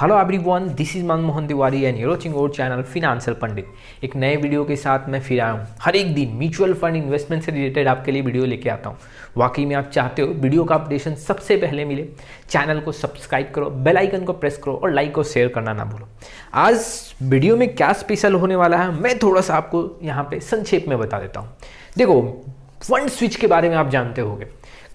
Hello everyone this is Manmohan Tiwari and you're watching our channel financer Pandit एक नए video के साथ मैं फिर आया हूँ हर एक दिन म्यूचुअल फंड इन्वेस्टमेंट से रिलेटेड आपके लिए वीडियो लेके आता हूँ वाकई में आप चाहते हो वीडियो का अपडेशन सबसे पहले मिले चैनल को सब्सक्राइब करो बेल आइकन को प्रेस करो और लाइक और शेयर करना ना भूलो आज वीडियो में क्या स्पेशल होने वाला है मैं थोड़ा सा आपको यहाँ पे संक्षेप में बता देता हूँ देखो फंड स्विच के बारे में आप जानते होंगे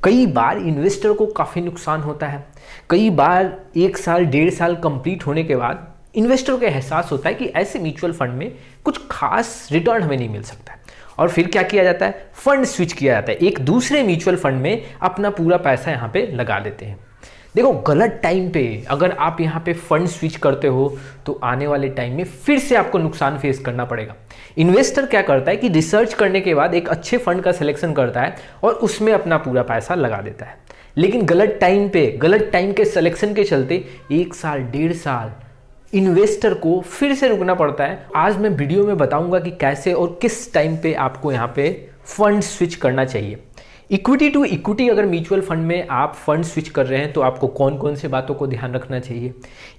कई बार इन्वेस्टर को काफ़ी नुकसान होता है कई बार एक साल डेढ़ साल कंप्लीट होने के बाद इन्वेस्टर को एहसास होता है कि ऐसे म्यूचुअल फंड में कुछ खास रिटर्न हमें नहीं मिल सकता है और फिर क्या किया जाता है फंड स्विच किया जाता है एक दूसरे म्यूचुअल फंड में अपना पूरा पैसा यहाँ पे लगा देते हैं देखो गलत टाइम पे अगर आप यहाँ पे फंड स्विच करते हो तो आने वाले टाइम में फिर से आपको नुकसान फेस करना पड़ेगा इन्वेस्टर क्या करता है कि रिसर्च करने के बाद एक अच्छे फंड का सिलेक्शन करता है और उसमें अपना पूरा पैसा लगा देता है लेकिन गलत टाइम पे गलत टाइम के सिलेक्शन के चलते एक साल डेढ़ साल इन्वेस्टर को फिर से रुकना पड़ता है आज मैं वीडियो में बताऊंगा कि कैसे और किस टाइम पे आपको यहाँ पे फंड स्विच करना चाहिए इक्विटी टू इक्विटी अगर म्यूचुअल फंड में आप फंड स्विच कर रहे हैं तो आपको कौन कौन से बातों को ध्यान रखना चाहिए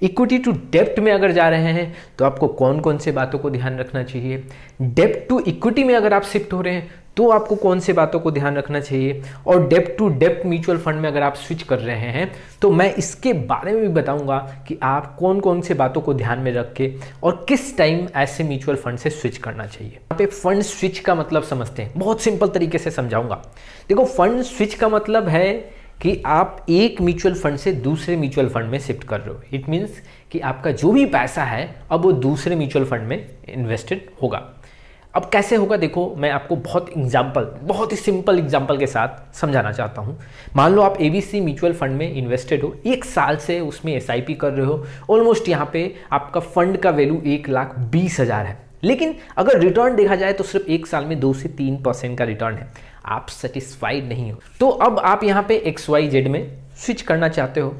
इक्विटी टू डेप्ट में अगर जा रहे हैं तो आपको कौन कौन से बातों को ध्यान रखना चाहिए डेप्ट टू इक्विटी में अगर आप शिफ्ट हो रहे हैं तो आपको कौन से बातों को ध्यान रखना चाहिए और debt to debt mutual fund में अगर आप स्विच कर रहे हैं तो मैं इसके बारे में भी बताऊंगा कि आप कौन कौन से बातों को ध्यान में रख के और किस टाइम ऐसे म्यूचुअल फंड से स्विच करना चाहिए यहाँ पे फंड स्विच का मतलब समझते हैं बहुत सिंपल तरीके से समझाऊंगा देखो फंड स्विच का मतलब है कि आप एक म्यूचुअल फंड से दूसरे म्यूचुअल फंड में शिफ्ट कर रहे हो इट मीन्स कि आपका जो भी पैसा है अब वो दूसरे म्यूचुअल फंड में इन्वेस्टेड होगा अब कैसे होगा देखो मैं आपको बहुत एग्जाम्पल बहुत ही सिंपल एग्जाम्पल के साथ समझाना चाहता हूँ मान लो आप सी म्यूचुअल फंड में इन्वेस्टेड हो एक साल से उसमें एस कर रहे हो ऑलमोस्ट यहाँ पे आपका फंड का वैल्यू एक लाख बीस हज़ार है लेकिन अगर रिटर्न देखा जाए तो सिर्फ एक साल में दो से तीन परसेंट का रिटर्न है आप सेटिस्फाइड नहीं हो तो अब आप यहाँ पे एक्स वाई जेड में स्विच करना चाहते हो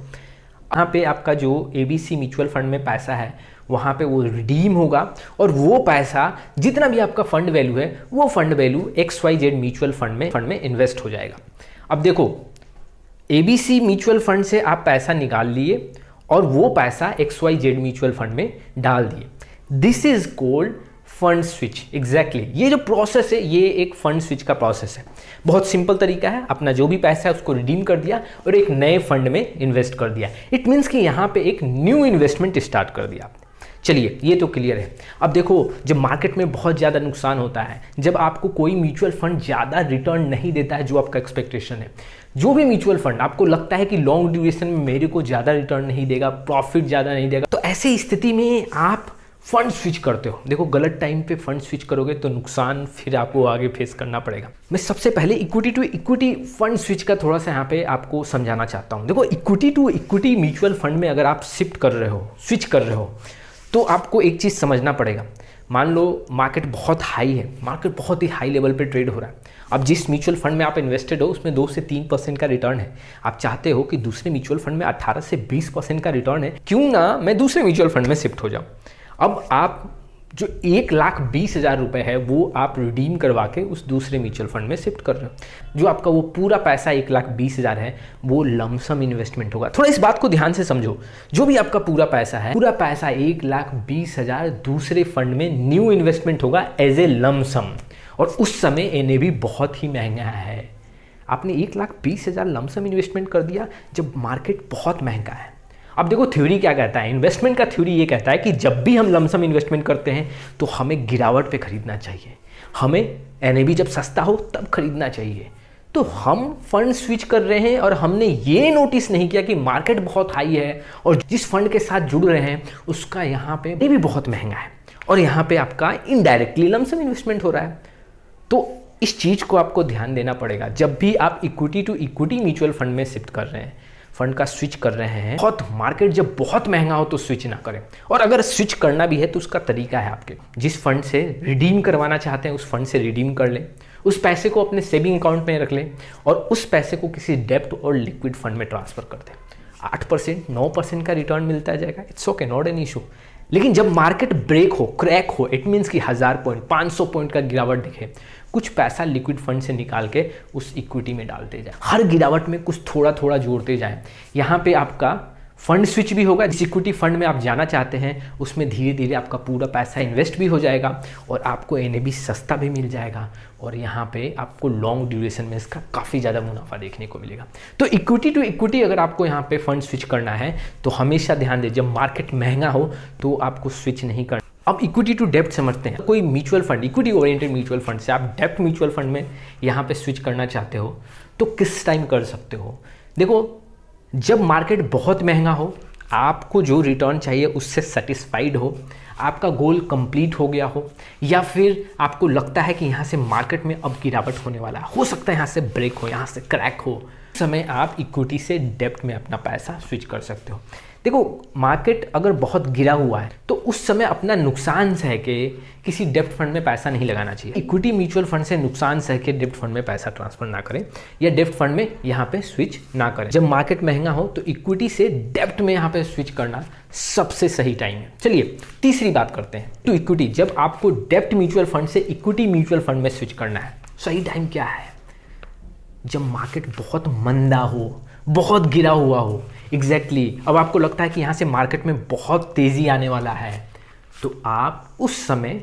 यहाँ पे आपका जो A B C mutual fund में पैसा है वहाँ पे वो रिडीम होगा और वो पैसा जितना भी आपका फंड वैल्यू है वो fund value X Y Z mutual fund में फंड में इन्वेस्ट हो जाएगा अब देखो A B C mutual fund से आप पैसा निकाल लिए और वो पैसा X Y Z mutual fund में डाल दिए this is called fund switch exactly ये जो प्रोसेस है ये एक फंड स्विच का प्रोसेस है बहुत सिंपल तरीका है अपना जो भी पैसा है उसको रिडीम कर दिया और एक नए फंड में इन्वेस्ट कर दिया इट मीन्स कि यहाँ पे एक न्यू इन्वेस्टमेंट स्टार्ट कर दिया चलिए ये तो क्लियर है अब देखो जब मार्केट में बहुत ज़्यादा नुकसान होता है जब आपको कोई म्यूचुअल फंड ज़्यादा रिटर्न नहीं देता है जो आपका एक्सपेक्टेशन है जो भी म्यूचुअल फंड आपको लगता है कि लॉन्ग ड्यूरेशन में मेरे को ज़्यादा रिटर्न नहीं देगा प्रॉफिट ज़्यादा नहीं देगा तो ऐसी स्थिति में आप फंड स्विच करते हो देखो गलत टाइम पे फंड स्विच करोगे तो नुकसान फिर आपको आगे फेस करना पड़ेगा मैं सबसे पहले equity to equity fund switch का थोड़ा सा यहाँ पे आपको समझाना चाहता हूँ देखो equity to equity mutual fund में अगर आप शिफ्ट कर रहे हो स्विच कर रहे हो तो आपको एक चीज़ समझना पड़ेगा मान लो मार्केट बहुत हाई है मार्केट बहुत ही हाई लेवल पे ट्रेड हो रहा है अब जिस म्यूचुअल फंड में आप इन्वेस्टेड हो उसमें दो से तीन परसेंट का रिटर्न है आप चाहते हो कि दूसरे म्यूचुअल फंड में अट्ठारह से बीस परसेंट का रिटर्न है क्यों ना मैं दूसरे म्यूचुअल फंड में शिफ्ट हो जाऊँ अब आप जो एक लाख बीस हज़ार रुपए है वो आप रिडीम करवा के उस दूसरे म्यूचुअल फंड में शिफ्ट कर रहे हो जो आपका वो पूरा पैसा एक लाख बीस हज़ार है वो लमसम इन्वेस्टमेंट होगा थोड़ा इस बात को ध्यान से समझो जो भी आपका पूरा पैसा है पूरा पैसा एक लाख बीस हज़ार दूसरे फंड में न्यू इन्वेस्टमेंट होगा एज ए लमसम और उस समय एन बहुत ही महंगा है आपने एक लाख बीस हज़ार लमसम इन्वेस्टमेंट कर दिया जब मार्केट बहुत महंगा है अब देखो थ्योरी क्या कहता है इन्वेस्टमेंट का थ्योरी ये कहता है कि जब भी हम लमसम इन्वेस्टमेंट करते हैं तो हमें गिरावट पे खरीदना चाहिए हमें एन जब सस्ता हो तब खरीदना चाहिए तो हम फंड स्विच कर रहे हैं और हमने ये नोटिस नहीं किया कि मार्केट बहुत हाई है और जिस फंड के साथ जुड़ रहे हैं उसका यहाँ पे ये भी बहुत महंगा है और यहाँ पे आपका इनडायरेक्टली लमसम इन्वेस्टमेंट हो रहा है तो इस चीज़ को आपको ध्यान देना पड़ेगा जब भी आप equity to equity mutual fund में शिफ्ट कर रहे हैं फंड का स्विच कर रहे हैं बहुत मार्केट जब बहुत महंगा हो तो स्विच ना करें और अगर स्विच करना भी है तो उसका तरीका है आपके जिस फंड से रिडीम करवाना चाहते हैं उस फंड से रिडीम कर लें उस पैसे को अपने सेविंग अकाउंट में रख लें और उस पैसे को किसी डेप्ट और लिक्विड फंड में ट्रांसफर कर दें आठ परसेंट नौ परसेंट का रिटर्न मिलता जाएगा it's okay not an issue लेकिन जब मार्केट ब्रेक हो क्रैक हो इट मीन्स कि हज़ार पॉइंट पाँच सौ पॉइंट का गिरावट दिखे कुछ पैसा लिक्विड फंड से निकाल के उस इक्विटी में डालते जाए हर गिरावट में कुछ थोड़ा थोड़ा जोड़ते जाए यहाँ पे आपका फंड स्विच भी होगा जिस इक्विटी फंड में आप जाना चाहते हैं उसमें धीरे धीरे आपका पूरा पैसा इन्वेस्ट भी हो जाएगा और आपको एन सस्ता भी मिल जाएगा और यहाँ पे आपको लॉन्ग ड्यूरेशन में इसका काफ़ी ज़्यादा मुनाफा देखने को मिलेगा तो इक्विटी टू इक्विटी अगर आपको यहाँ पे फंड स्विच करना है तो हमेशा ध्यान दें जब मार्केट महंगा हो तो आपको स्विच नहीं करना अब इक्विटी टू डेप्ट समझते हैं कोई mutual fund equity oriented mutual fund से आप डेप्ट म्यूचुअल फंड में यहाँ पे स्विच करना चाहते हो तो किस टाइम कर सकते हो देखो जब मार्केट बहुत महंगा हो आपको जो रिटर्न चाहिए उससे सेटिस्फाइड हो आपका गोल कंप्लीट हो गया हो या फिर आपको लगता है कि यहाँ से मार्केट में अब गिरावट होने वाला हो सकता है यहाँ से ब्रेक हो यहाँ से क्रैक हो समय आप इक्विटी से डेप्ट में अपना पैसा स्विच कर सकते हो देखो मार्केट अगर बहुत गिरा हुआ है तो उस समय अपना नुकसान सह के किसी डेप्ट फंड में पैसा नहीं लगाना चाहिए इक्विटी म्यूचुअल फंड से नुकसान सह के डेप्ट फंड में पैसा ट्रांसफर ना करें या डेप्ट फंड में यहाँ पे स्विच ना करें जब मार्केट महंगा हो तो इक्विटी से डेप्ट में यहाँ पे स्विच करना सबसे सही टाइम है चलिए तीसरी बात करते हैं टू इक्विटी जब आपको डेप्ट म्यूचुअल फंड से इक्विटी म्यूचुअल फंड में स्विच करना है सही टाइम क्या है जब मार्केट बहुत मंदा हो बहुत गिरा हुआ हो एग्जैक्टली exactly. अब आपको लगता है कि यहाँ से मार्केट में बहुत तेज़ी आने वाला है तो आप उस समय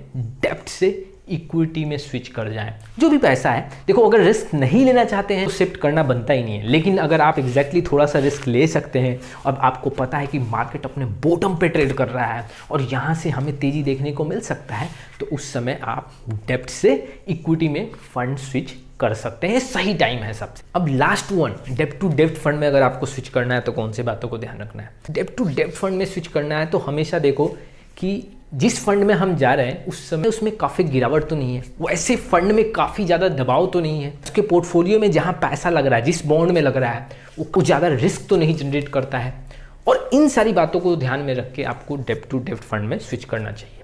डेप्थ से इक्विटी में स्विच कर जाएं जो भी पैसा है देखो अगर रिस्क नहीं लेना चाहते हैं तो शिफ्ट करना बनता ही नहीं है लेकिन अगर आप एग्जैक्टली exactly थोड़ा सा रिस्क ले सकते हैं अब आपको पता है कि मार्केट अपने बॉटम पे ट्रेड कर रहा है और यहाँ से हमें तेज़ी देखने को मिल सकता है तो उस समय आप डेप्ट से इक्विटी में फंड स्विच कर सकते हैं सही टाइम है सबसे अब लास्ट वन डेप टू डेप्ट फंड में अगर आपको स्विच करना है तो कौन से बातों को ध्यान रखना है डेप्ट टू डेप्ट फंड में स्विच करना है तो हमेशा देखो कि जिस फंड में हम जा रहे हैं उस समय उसमें काफ़ी गिरावट तो नहीं है वो ऐसे फंड में काफ़ी ज़्यादा दबाव तो नहीं है उसके पोर्टफोलियो में जहां पैसा लग रहा है जिस बॉन्ड में लग रहा है वो कुछ ज़्यादा रिस्क तो नहीं जनरेट करता है और इन सारी बातों को ध्यान में रख के आपको डेप टू डेप्ट फंड में स्विच करना चाहिए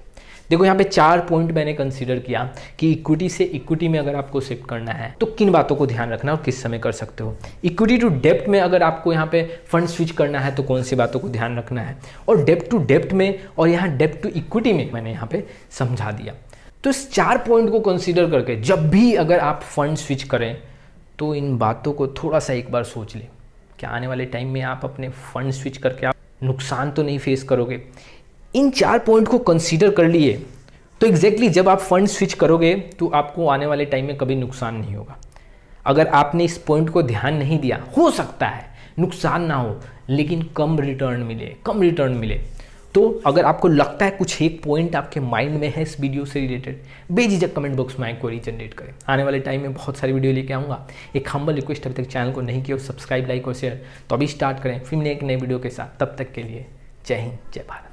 देखो यहाँ पे चार पॉइंट मैंने कंसिडर किया कि इक्विटी से इक्विटी में अगर आपको शिफ्ट करना है तो किन बातों को ध्यान रखना और किस समय कर सकते हो इक्विटी टू डेप्ट में अगर आपको यहाँ पे फंड स्विच करना है तो कौन सी बातों को ध्यान रखना है और डेप्ट टू डेप्ट में और यहाँ डेप्ट टू इक्विटी में मैंने यहाँ पे समझा दिया तो इस चार पॉइंट को कंसिडर करके जब भी अगर आप फंड स्विच करें तो इन बातों को थोड़ा सा एक बार सोच लें क्या आने वाले टाइम में आप अपने फंड स्विच करके आप नुकसान तो नहीं फेस करोगे इन चार पॉइंट को कंसीडर कर लिए तो एग्जैक्टली exactly जब आप फंड स्विच करोगे तो आपको आने वाले टाइम में कभी नुकसान नहीं होगा अगर आपने इस पॉइंट को ध्यान नहीं दिया हो सकता है नुकसान ना हो लेकिन कम रिटर्न मिले कम रिटर्न मिले तो अगर आपको लगता है कुछ एक पॉइंट आपके माइंड में है इस वीडियो से रिलेटेड बेझिझक कमेंट बॉक्स में क्वेरी जनरेट करें आने वाले टाइम में बहुत सारी वीडियो लेके आऊँगा एक हम्बल रिक्वेस्ट अभी तक चैनल को नहीं किया सब्सक्राइब लाइक और शेयर तो अभी स्टार्ट करें फिर एक नए वीडियो के साथ तब तक के लिए जय हिंद जय भारत